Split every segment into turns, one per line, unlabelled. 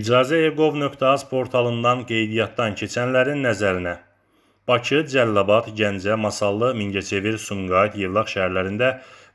İcazəegov.az portalından qeydiyyatdan keçənlərin nəzərinə Bakı, Cəlilabad, Gəncə, Masallı, Mingəçevir, Sumqayıt, Yevlax şəhərlərində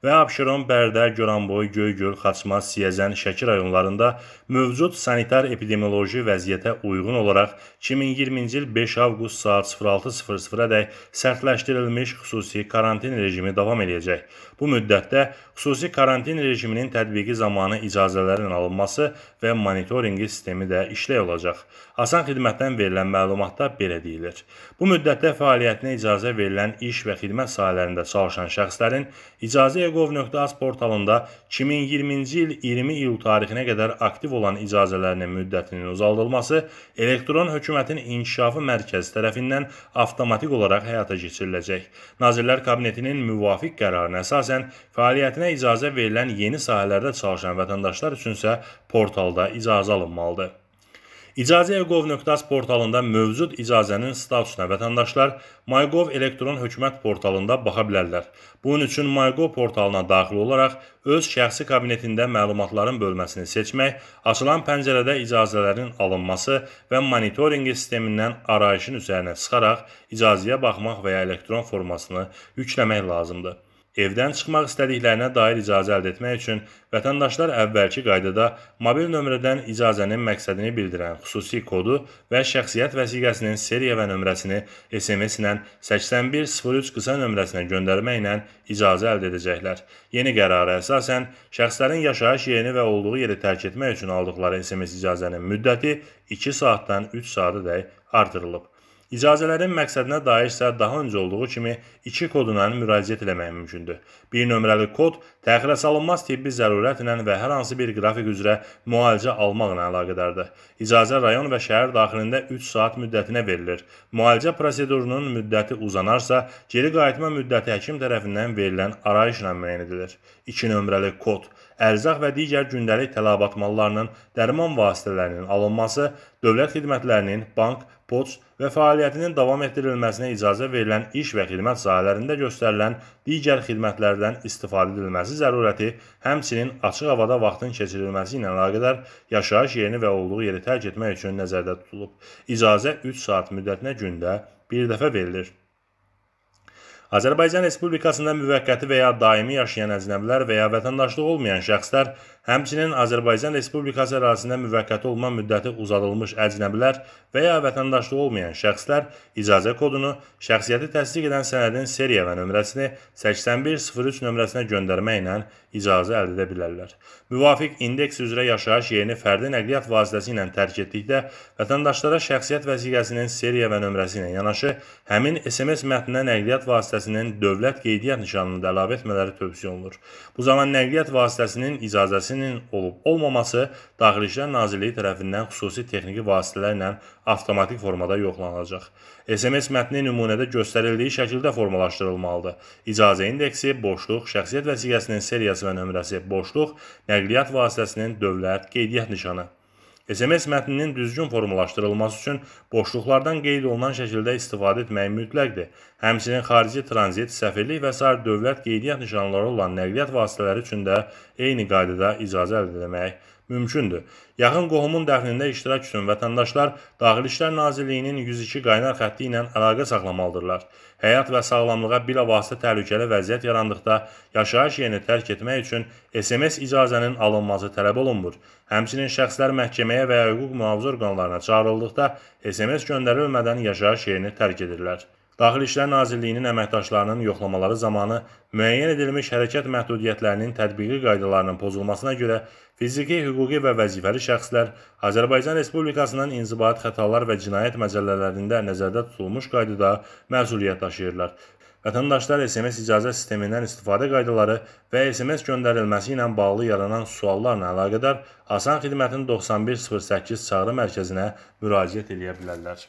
və Abşeron, Bərdə, Goranboy, Göygöl, Xaçmaz, Siyəzən, Şəki rayonlarında mövcud sanitar-epidemioloji vəziyyətə uyğun olaraq 2020-ci il 5 avqust saat 06:00-dək sərtləşdirilmiş xüsusi karantin rejimi davam edəcək. Bu müddətdə xüsusi karantin rejiminin tətbiqi zamanı icazələrin alınması və monitorinqi sistemi də işlək olacaq. Asan xidmətdən verilən məlumatda belə deyilir. Bu müddətdə fəaliyyətinə icazə verilən iş və xidmət sahələrində çalışan şəxslərin icazə Chegov.az portalında 2020-ci il 20 iyul tarixinə qədər aktiv olan icazələrinin müddətinin uzaldılması elektron hökumətin inkişafı mərkəzi tərəfindən avtomatik olaraq həyata keçiriləcək. Nazirlər Kabinetinin müvafiq qərarına əsasən fəaliyyətinə icazə verilən yeni sahələrdə çalışan vətəndaşlar üçünsə portalda icazə alınmalıdır. İcazəegov.az portalında mövcud icazənin statusuna vətəndaşlar MyGov elektron hökumət portalında baxa bilərlər. Bunun üçün MyGov portalına daxil olaraq öz şəxsi kabinetində məlumatların bölməsini seçmək, açılan pəncərədə icazələrin alınması və monitorinq sistemindən arayışın üzərinə çıxaraq icazəyə baxmaq və ya elektron formasını yükləmək lazımdır evdən çıxmaq istədiklərinə dair icazə əldə etmək üçün vətəndaşlar əvvəlki qaydada mobil nömrədən icazənin məqsədini bildirən xüsusi kodu və şəxsiyyət vəsiqəsinin seriya və nömrəsini SMS ilə 8103 qısa nömrəsinə göndərməklə icazə əldə edəcəklər. Yeni qərara əsasən şəxslərin yaşayış yerini və olduğu yeri tərk etmək üçün aldıqları SMS icazənin müddəti 2 saatdan 3 saata dək artırılıb. İcazələrin məqsədinə dair isə daha öncə olduğu kimi iki koduna müraciət eləmək mümkündür. Bir nömrəli kod təxirə salınmaz tibbi zərurətlə və hər hansı bir qrafik üzrə müalicə almaqla əlaqədardır. İcazə rayon və şəhər daxilində 3 saat müddətinə verilir. Müalicə prosedurunun müddəti uzanarsa, geri qayıtma müddəti həkim tərəfindən verilən arayışla müəyyən edilir. 2 nömrəli kod ərzaq və digər gündəlik tələbat mallarının, dərman vasitələrinin alınması, dövlət xidmətlərinin, bank poçt və fəaliyyətinin davam etdirilməsinə icazə verilən iş və xidmət sahələrində göstərilən digər xidmətlərdən istifadə edilməsi zərurəti, həmçinin açıq havada vaxtın keçirilməsi ilə əlaqədar yaşayış yerini və olduğu yeri tərk etmək üçün nəzərdə tutulub. İcazə 3 saat müddətinə gündə bir dəfə verilir. Azərbaycan Respublikasında müvəqqəti və ya daimi yaşayan əcnəbilər və ya vətəndaşlığı olmayan şəxslər Həmçinin Azərbaycan Respublikası ərazisində müvəqqəti olma müddəti uzadılmış əcnəbilər və ya vətəndaşlığı olmayan şəxslər icazə kodunu şəxsiyyəti təsdiq edən sənədin seriya və nömrəsini 8103 nömrəsinə göndərməklə icazə əldə edə bilərlər. Müvafiq indeks üzrə yaşayış yerini fərdi nəqliyyat vasitəsi ilə tərk etdikdə vətəndaşlara şəxsiyyət vəsiqəsinin seriya və nömrəsi ilə yanaşı həmin SMS mətninə nəqliyyat vasitəsinin dövlət qeydiyyat nişanını da əlavə etmələri tövsiyə olunur. Bu zaman nəqliyyat vasitəsinin icazəsini vasitəsinin olub-olmaması Daxili İşlər Nazirliyi tərəfindən xüsusi texniki vasitələrlə avtomatik formada yoxlanılacaq. SMS mətni nümunədə göstərildiyi şəkildə formalaşdırılmalıdır. İcazə indeksi, boşluq, şəxsiyyət vəsiqəsinin seriyası və nömrəsi, boşluq, nəqliyyat vasitəsinin dövlət, qeydiyyat nişanı. SMS mətninin düzgün formalaşdırılması üçün boşluqlardan qeyd olunan şəkildə istifadə etmək mütləqdir. Həmçinin xarici tranzit, səfirlik və sair dövlət qeydiyyat nişanları olan nəqliyyat vasitələri üçün də eyni qaydada icazə əldə etmək mümkündür. Yaxın qohumun dəfnində iştirak üçün vətəndaşlar Daxili İşlər Nazirliyinin 102 qaynar xətti ilə əlaqə saxlamalıdırlar. Həyat və sağlamlığa bilavasitə təhlükəli vəziyyət yarandıqda yaşayış yerini tərk etmək üçün SMS icazənin alınması tələb olunmur. Həmçinin şəxslər məhkəməyə və ya hüquq mühafizə orqanlarına çağırıldıqda SMS göndərilmədən yaşayış yerini tərk edirlər. Daxili İşlər Nazirliyinin əməkdaşlarının yoxlamaları zamanı müəyyən edilmiş hərəkət məhdudiyyətlərinin tətbiqi qaydalarının pozulmasına görə fiziki, hüquqi və vəzifəli şəxslər Azərbaycan Respublikasının inzibat xətalar və cinayət məcəllələrində nəzərdə tutulmuş qaydada məsuliyyət daşıyırlar. Vətəndaşlar SMS icazə sistemindən istifadə qaydaları və SMS göndərilməsi ilə bağlı yaranan suallarla əlaqədar Asan xidmətin 9108 çağrı mərkəzinə müraciət edə bilərlər.